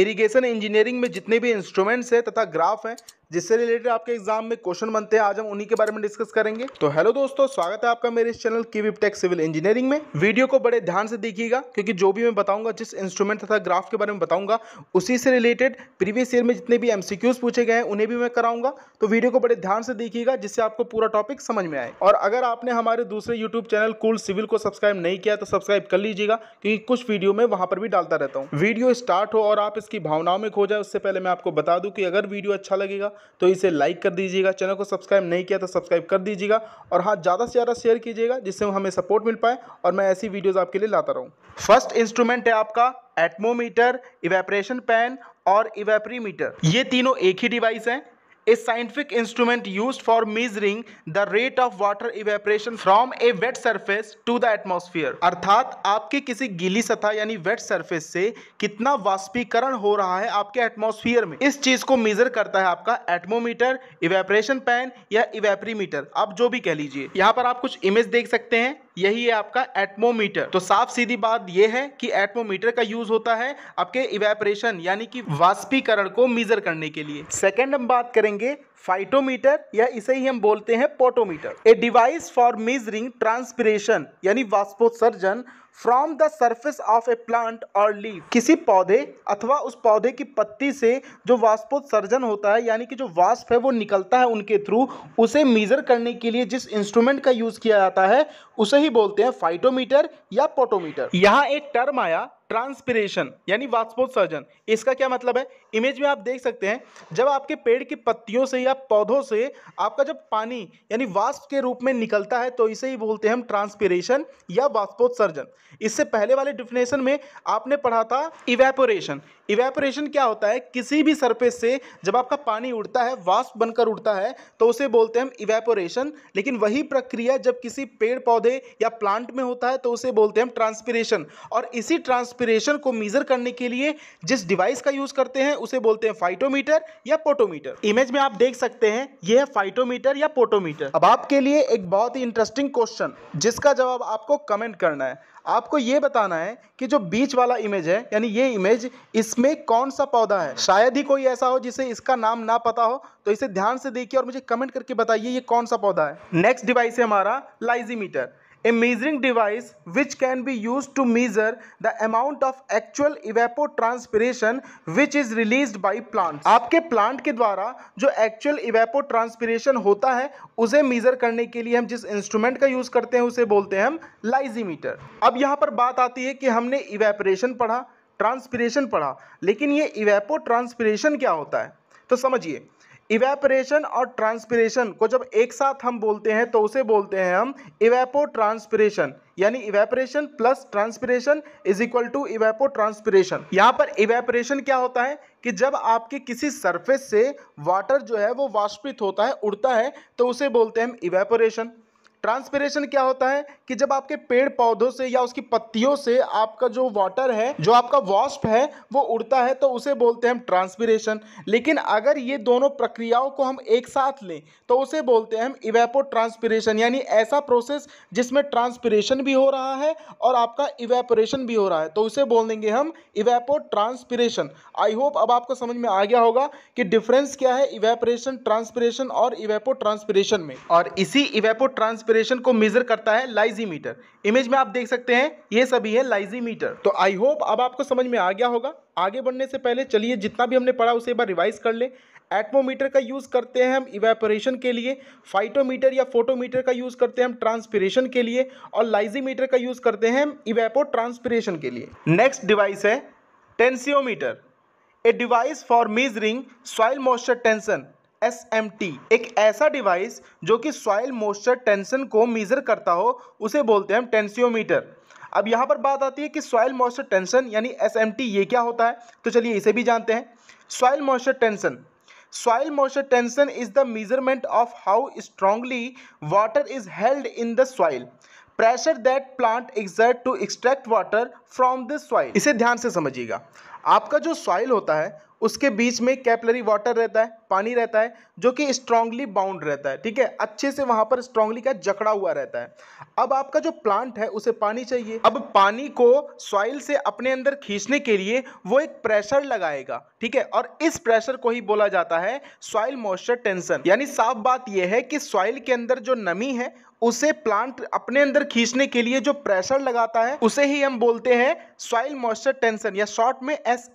Irrigation engineering में जितने भी इंस्ट्रूमेंट्स हैं तथा ग्राफ हैं जिससे रिलेटेड आपके एग्जाम में क्वेश्चन बनते हैं आज हम उन्हीं के बारे में डिस्कस करेंगे तो हेलो दोस्तों स्वागत है आपका मेरे इस चैनल की विपटेक सिविल इंजीनियरिंग में वीडियो को बड़े ध्यान से देखिएगा क्योंकि जो भी मैं बताऊंगा जिस इंस्ट्रूमेंट तथा ग्राफ के बारे में बताऊंगा उसी से रिलेटेड प्रीवियस ईयर में जितने भी एम पूछे गए हैं उन्हें भी मैं कराऊंगा तो वीडियो को बड़े ध्यान से देखिएगा जिससे आपको पूरा टॉपिक समझ में आए और अगर आपने हमारे दूसरे यूट्यूब चैनल कुल सिविल को सब्सक्राइब नहीं किया तो सब्सक्राइब कर लीजिएगा क्योंकि कुछ वीडियो में वहां पर भी डालता रहता हूँ वीडियो स्टार्ट हो और आप इसकी भावनाओं में खो जाए उससे पहले मैं आपको बता दूं कि अगर वीडियो अच्छा लगेगा तो इसे लाइक कर दीजिएगा चैनल को सब्सक्राइब नहीं किया तो सब्सक्राइब कर दीजिएगा और हाँ ज़्यादा से ज़्यादा शेयर कीजिएगा जिससे हमें सपोर्ट मिल पाए और मैं ऐसी वीडियोज़ आपके लिए लाता रहूँ फर्स्ट इंस्ट्रूमेंट है आपका एटमोमीटर इवेपरेशन पैन और इवेपरी ये तीनों एक ही डिवाइस हैं a scientific instrument use for measuring the rate of water evaporation from a wet surface to the atmosphere अर्थात आपके किसी गीली सतह यानी वेट सरफेस से कितना वाष्पीकरण हो रहा है आपके एटमॉस्फेयर में इस चीज को मेजर करता है आपका एटमोमीटर इवेपरेशन पैन या इवेपरीमीटर आप जो भी कह लीजिए यहाँ पर आप कुछ इमेज देख सकते हैं यही है आपका एटमोमीटर तो साफ सीधी बात यह है कि एटमोमीटर का यूज होता है आपके इवेपरेशन यानी कि वाष्पीकरण को मीजर करने के लिए सेकेंड हम बात करेंगे फाइटोमीटर या इसे ही हम बोलते हैं potometer a device for measuring transpiration यानी वाष्पोत्सर्जन from the surface of a plant और लीव किसी पौधे अथवा उस पौधे की पत्ती से जो वाष्पोत्सर्जन होता है यानी कि जो वाष्प है वो निकलता है उनके थ्रू उसे मेजर करने के लिए जिस इंस्ट्रूमेंट का यूज़ किया जाता है उसे ही बोलते हैं फाइटोमीटर या पोटोमीटर यहाँ एक टर्म आया ट्रांसपिरेशन यानी वाष्पोत्सर्जन इसका क्या मतलब है इमेज में आप देख सकते हैं जब आपके पेड़ की पत्तियों से या पौधों से आपका जब पानी यानी वाष्प के रूप में निकलता है तो इसे ही बोलते हैं हम ट्रांसपिरेशन या वाष्पोत्सर्जन इससे पहले वाले डिफिनेशन में आपने पढ़ा था इवेपोरेशन इवेपोरेशन क्या होता है किसी भी सरफेस से जब आपका पानी उड़ता है वाष्प बनकर उड़ता है तो उसे बोलते हैं हम इवेपोरेशन लेकिन वही प्रक्रिया जब किसी पेड़ पौधे या प्लांट में होता है तो उसे बोलते हैं हम ट्रांसपिरेशन और इसी ट्रांसपिर एक्सपिरेशन को मीजर करने के लिए जिस डिवाइस का यूज करते हैं उसे बोलते हैं फाइटोमीटर या पोटोमीटर इमेज में आप देख सकते हैं यह है फाइटोमीटर या पोटोमीटर अब आपके लिए एक बहुत ही इंटरेस्टिंग क्वेश्चन जिसका जवाब आपको कमेंट करना है आपको ये बताना है कि जो बीच वाला इमेज है यानी ये इमेज इसमें कौन सा पौधा है शायद ही कोई ऐसा हो जिसे इसका नाम ना पता हो तो इसे ध्यान से देखिए और मुझे कमेंट करके बताइए ये कौन सा पौधा है नेक्स्ट डिवाइस है हमारा lysimeter a measuring device which can be used to measure the amount of actual evapotranspiration which is released by plants आपके प्लांट के द्वारा जो actual evapotranspiration होता है उसे मीज़र करने के लिए हम जिस इंस्ट्रूमेंट का यूज़ करते हैं उसे बोलते हैं हम लाइजीमीटर अब यहाँ पर बात आती है कि हमने इवेपरेशन पढ़ा ट्रांसपीरेशन पढ़ा लेकिन ये इवेपो ट्रांसपीरेशन क्या होता है तो समझिए इवेपरेशन और ट्रांसपिरेशन को जब एक साथ हम बोलते हैं तो उसे बोलते हैं हम इवेपो ट्रांसपिरेशन यानी evaporation plus transpiration is equal to evapotranspiration यहाँ पर इवेपरेशन क्या होता है कि जब आपके किसी सरफेस से वाटर जो है वो वाष्पित होता है उड़ता है तो उसे बोलते हैं हम इवेपोरेशन ट्रांसपिरेशन क्या होता है कि जब आपके पेड़ पौधों से या उसकी पत्तियों से आपका जो वाटर है जो आपका वॉस्प है वो उड़ता है तो उसे बोलते हैं हम ट्रांसपीरेशन लेकिन अगर ये दोनों प्रक्रियाओं को हम एक साथ लें तो उसे बोलते हैं हम इवेपो ट्रांसपीरेशन यानी ऐसा प्रोसेस जिसमें ट्रांसपीरेशन भी हो रहा है और आपका इवेपोरेशन भी हो रहा है तो उसे बोल देंगे हम इवेपो ट्रांसपिरेशन आई होप अब आपको समझ में आ गया होगा कि डिफरेंस क्या है इवेपोरेशन ट्रांसपिरेशन और इवेपो ट्रांसपिरेशन में और इसी इवेपो ट्रांसपीरेशन एक्सपिरेशन को मेजर करता है लाइजीमीटर इमेज में आप देख सकते हैं ये सभी है लाइजीमीटर तो आई होप अब आपको समझ में आ गया होगा आगे बढ़ने से पहले चलिए जितना भी हमने पढ़ा उसे एक बार रिवाइज कर ले एटमोमीटर का यूज़ करते हैं हम इवेपोरेशन के लिए फाइटोमीटर या फोटोमीटर का यूज़ करते हैं हम ट्रांसपिरेशन के लिए और लाइजीमीटर का यूज़ करते हैं हम इवेपो ट्रांसपिरेशन के लिए नेक्स्ट डिवाइस है tensiometer a device for measuring soil moisture tension S M T एक ऐसा डिवाइस जो कि सॉइल मॉइस्चर टेंशन को मीज़र करता हो उसे बोलते हैं हम टेंसियोमीटर अब यहाँ पर बात आती है कि सॉइल मॉइस्चर टेंशन यानी एस एम टी ये क्या होता है तो चलिए इसे भी जानते हैं soil moisture tension soil moisture tension is the measurement of how strongly water is held in the soil pressure that plant exert to extract water from the soil इसे ध्यान से समझिएगा आपका जो सॉइल होता है उसके बीच में कैपलरी वाटर रहता है पानी रहता है जो कि स्ट्रांगली बाउंड रहता है ठीक है अच्छे से वहां पर स्ट्रांगली का जकड़ा हुआ रहता है अब आपका जो प्लांट है उसे पानी चाहिए अब पानी को सॉइल से अपने अंदर खींचने के लिए वो एक प्रेशर लगाएगा ठीक है और इस प्रेशर को ही बोला जाता है सॉइल मॉइस्चर टेंशन यानी साफ बात यह है कि सॉइल के अंदर जो नमी है उसे प्लांट अपने अंदर खींचने के लिए जो प्रेशर लगाता है उसे ही हम बोलते हैं सॉइल मॉइस्चर टेंशन या शॉर्ट में एस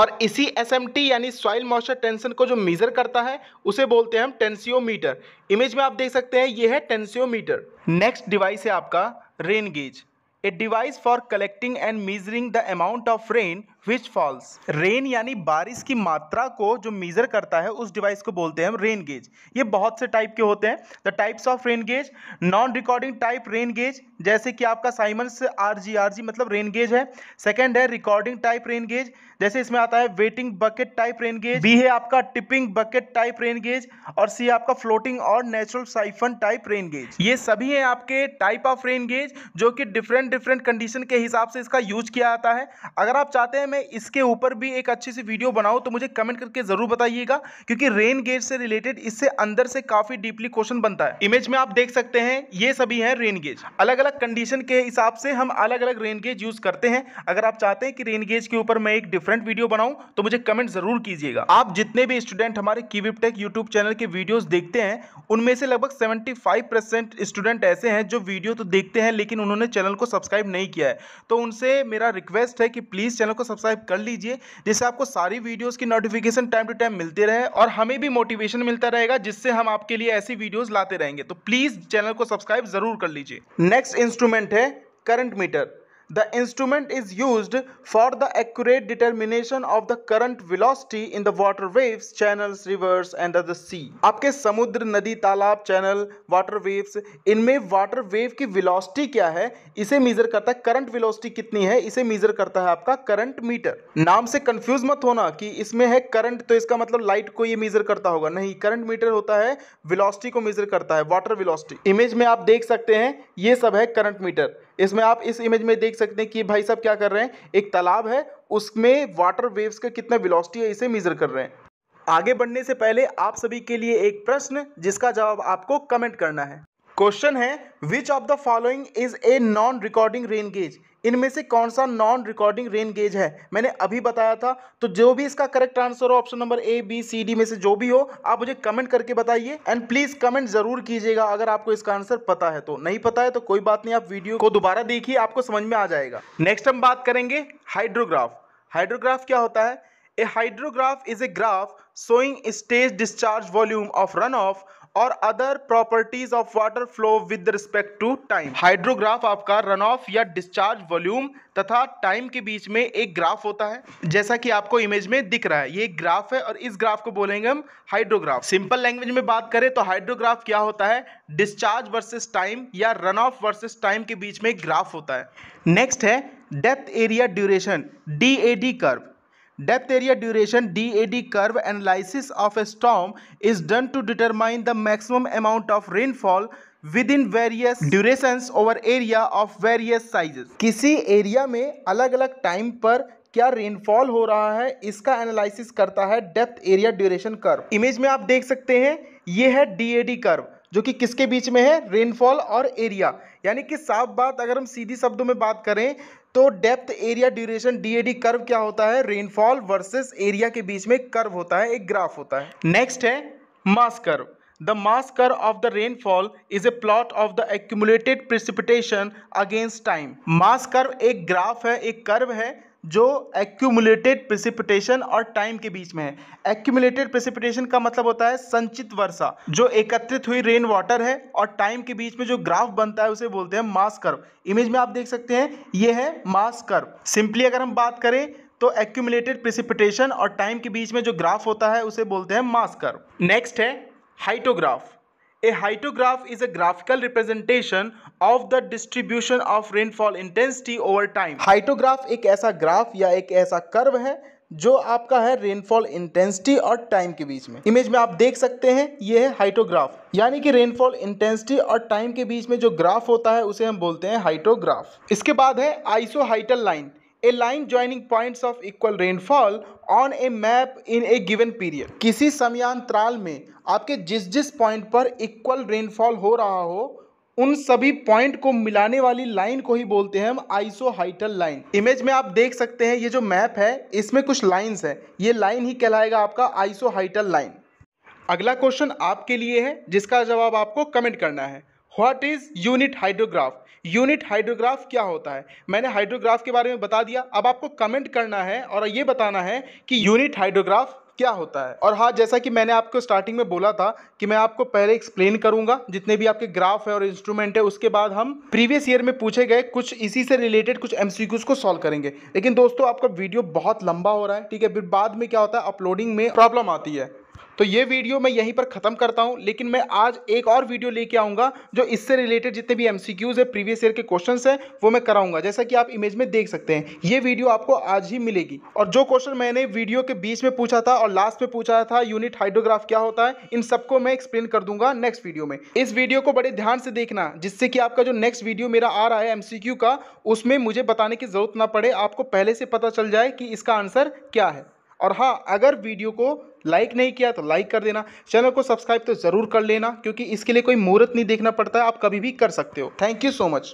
और इसी एस यानी सॉइल मॉइस्चर टेंशन को जो मेजर करता है उसे बोलते हैं हम टेंसियोमीटर इमेज में आप देख सकते हैं ये है टेंसियोमीटर नेक्स्ट डिवाइस है आपका rain gauge a device for collecting and measuring the amount of rain which falls rain यानी बारिश की मात्रा को जो मीजर करता है उस डिवाइस को बोलते हैं हम रेन गेज ये बहुत से टाइप के होते हैं the types of rain gauge non recording type rain gauge जैसे कि आपका Symons R G R G मतलब रेन गेज है सेकेंड है रिकॉर्डिंग टाइप रेन गेज जैसे इसमें आता है weighing bucket type rain gauge B है आपका tipping bucket type rain gauge और सी है आपका फ्लोटिंग और natural siphon type rain gauge ये सभी हैं आपके टाइप ऑफ रेन गेज जो कि डिफरेंट डिफरेंट कंडीशन के हिसाब से इसका यूज किया जाता है अगर आप चाहते हैं मैं इसके ऊपर भी एक अच्छी सी वीडियो बनाऊँ तो मुझे कमेंट करके ज़रूर बताइएगा क्योंकि रेन गेज से रिलेटेड इससे अंदर से काफ़ी डीपली क्वेश्चन बनता है इमेज में आप देख सकते हैं ये सभी हैं रेन गेज अलग अलग कंडीशन के हिसाब से हम अलग अलग रेन गेज यूज़ करते हैं अगर आप चाहते हैं कि रेन गेज के ऊपर मैं एक डिफरेंट वीडियो बनाऊँ तो मुझे कमेंट ज़रूर कीजिएगा आप जितने भी स्टूडेंट हमारे कीविप टेक यूट्यूब चैनल के वीडियोस देखते हैं उनमें से लगभग सेवेंटी स्टूडेंट ऐसे हैं जो वीडियो तो देखते हैं लेकिन उन्होंने चैनल को सब सब्सक्राइब नहीं किया है तो उनसे मेरा रिक्वेस्ट है कि प्लीज़ चैनल को सब्सक्राइब कर लीजिए जिससे आपको सारी वीडियोज़ की नोटिफिकेशन टाइम टू टाइम मिलती रहे और हमें भी मोटिवेशन मिलता रहेगा जिससे हम आपके लिए ऐसी वीडियोज़ लाते रहेंगे तो प्लीज़ चैनल को सब्सक्राइब ज़रूर कर लीजिए नेक्स्ट इंस्ट्रूमेंट है current meter The instrument is used for the accurate determination of the current velocity in the water waves, channels, rivers and the sea. आपके समुद्र नदी तालाब चैनल वाटर वेव्स इनमें वाटर वेव की वेलोसिटी क्या है इसे मेजर करता है करंट वेलोसिटी कितनी है इसे मीजर करता है आपका करंट मीटर नाम से कंफ्यूज मत होना कि इसमें है करंट तो इसका मतलब लाइट को ये मेजर करता होगा नहीं करंट मीटर होता है वेलोसिटी को मेजर करता है वाटर वेलोसिटी इमेज में आप देख सकते हैं ये सब है करंट मीटर इसमें आप इस इमेज में देख सकते हैं कि भाई साहब क्या कर रहे हैं एक तालाब है उसमें वाटर वेव्स का कितना विलोसिटी है इसे मेजर कर रहे हैं आगे बढ़ने से पहले आप सभी के लिए एक प्रश्न जिसका जवाब आपको कमेंट करना है क्वेश्चन है which of the following is a non recording rain gauge इनमें से कौन सा नॉन रिकॉर्डिंग रेन गेज है मैंने अभी बताया था तो जो भी इसका करेक्ट आंसर हो option number A B C D में से जो भी हो आप मुझे कमेंट करके बताइए एंड प्लीज कमेंट जरूर कीजिएगा अगर आपको इसका आंसर पता है तो नहीं पता है तो कोई बात नहीं आप वीडियो को दोबारा देखिए आपको समझ में आ जाएगा नेक्स्ट हम बात करेंगे हाइड्रोग्राफ हाइड्रोग्राफ क्या होता है a hydrograph is a graph showing stage discharge volume of run off और other properties of water flow with respect to time hydrograph आपका रन ऑफ या डिस्चार्ज वॉल्यूम तथा टाइम के बीच में एक ग्राफ होता है जैसा कि आपको इमेज में दिख रहा है ये एक ग्राफ है और इस ग्राफ को बोलेंगे हम हाइड्रोग्राफ सिंपल लैंग्वेज में बात करें तो हाइड्रोग्राफ क्या होता है डिस्चार्ज वर्सेस टाइम या रन ऑफ वर्सेस टाइम के बीच में ग्राफ होता है नेक्स्ट है depth area duration D A D curve Depth area duration DAD curve analysis of a storm is done to determine the maximum amount of rainfall within various durations over area of various sizes. किसी area में अलग अलग time पर क्या rainfall हो रहा है इसका एनालिसिस करता है depth area duration curve image में आप देख सकते हैं ये है डीएडी कर्व जो कि किसके बीच में है रेनफॉल और एरिया यानी कि साफ बात अगर हम सीधी शब्दों में बात करें तो depth area duration DAD curve क्या होता है रेनफॉल वर्सेस एरिया के बीच में कर्व होता है एक ग्राफ होता है नेक्स्ट है mass curve the mass curve of the rainfall is a plot of the accumulated precipitation against time mass curve एक ग्राफ है एक कर्व है जो एक्यूमुलेटेड प्रिसिपिटेशन और टाइम के बीच में है एक्यूमुलेटेड प्रिसिपिटेशन का मतलब होता है संचित वर्षा जो एकत्रित हुई रेन वाटर है और टाइम के बीच में जो ग्राफ बनता है उसे बोलते हैं मास कर्व इमेज में आप देख सकते हैं ये है मास कर्व सिंपली अगर हम बात करें तो एक्यूमुलेटेड प्रिसिपिटेशन और टाइम के बीच में जो ग्राफ होता है उसे बोलते हैं मास कर्व नेक्स्ट है hyetograph a hyetograph is a graphical representation of the distribution of rainfall intensity over time hyetograph एक ऐसा ग्राफ या एक ऐसा कर्व है जो आपका है रेनफॉल इंटेंसिटी और टाइम के बीच में इमेज में आप देख सकते हैं ये है हाइटोग्राफ यानी कि रेनफॉल इंटेंसिटी और टाइम के बीच में जो ग्राफ होता है उसे हम बोलते हैं हाइटोग्राफ इसके बाद है isohyetal line a line joining points of equal rainfall on a map in a given period किसी समयांतराल में आपके जिस जिस पॉइंट पर इक्वल रेनफॉल हो रहा हो उन सभी पॉइंट को मिलाने वाली लाइन को ही बोलते हैं हम आइसोहाइटल लाइन इमेज में आप देख सकते हैं ये जो मैप है इसमें कुछ लाइंस है ये लाइन ही कहलाएगा आपका आइसोहाइटल लाइन अगला क्वेश्चन आपके लिए है जिसका जवाब आपको कमेंट करना है what is unit hydrograph unit hydrograph क्या होता है मैंने हाइड्रोग्राफ के बारे में बता दिया अब आपको कमेंट करना है और ये बताना है कि यूनिट हाइड्रोग्राफ क्या होता है और हाँ जैसा कि मैंने आपको स्टार्टिंग में बोला था कि मैं आपको पहले एक्सप्लेन करूंगा जितने भी आपके ग्राफ है और इंस्ट्रूमेंट है उसके बाद हम प्रीवियस ईयर में पूछे गए कुछ इसी से रिलेटेड कुछ एमसीक्यूज को सॉल्व करेंगे लेकिन दोस्तों आपका वीडियो बहुत लंबा हो रहा है ठीक है फिर बाद में क्या होता है अपलोडिंग में प्रॉब्लम आती है तो ये वीडियो मैं यहीं पर ख़त्म करता हूँ लेकिन मैं आज एक और वीडियो लेके आऊँगा जो इससे रिलेटेड जितने भी एम है प्रीवियस ईयर के क्वेश्चन हैं वो मैं कराऊंगा जैसा कि आप इमेज में देख सकते हैं ये वीडियो आपको आज ही मिलेगी और जो क्वेश्चन मैंने वीडियो के बीच में पूछा था और लास्ट में पूछा था यूनिट हाइड्रोग्राफ क्या होता है इन सबको मैं एक्सप्लेन कर दूंगा नेक्स्ट वीडियो में इस वीडियो को बड़े ध्यान से देखना जिससे कि आपका जो नेक्स्ट वीडियो मेरा आ रहा है एमसीक्यू का उसमें मुझे बताने की जरूरत ना पड़े आपको पहले से पता चल जाए कि इसका आंसर क्या है और हाँ अगर वीडियो को लाइक नहीं किया तो लाइक कर देना चैनल को सब्सक्राइब तो ज़रूर कर लेना क्योंकि इसके लिए कोई मुहूर्त नहीं देखना पड़ता है आप कभी भी कर सकते हो थैंक यू सो मच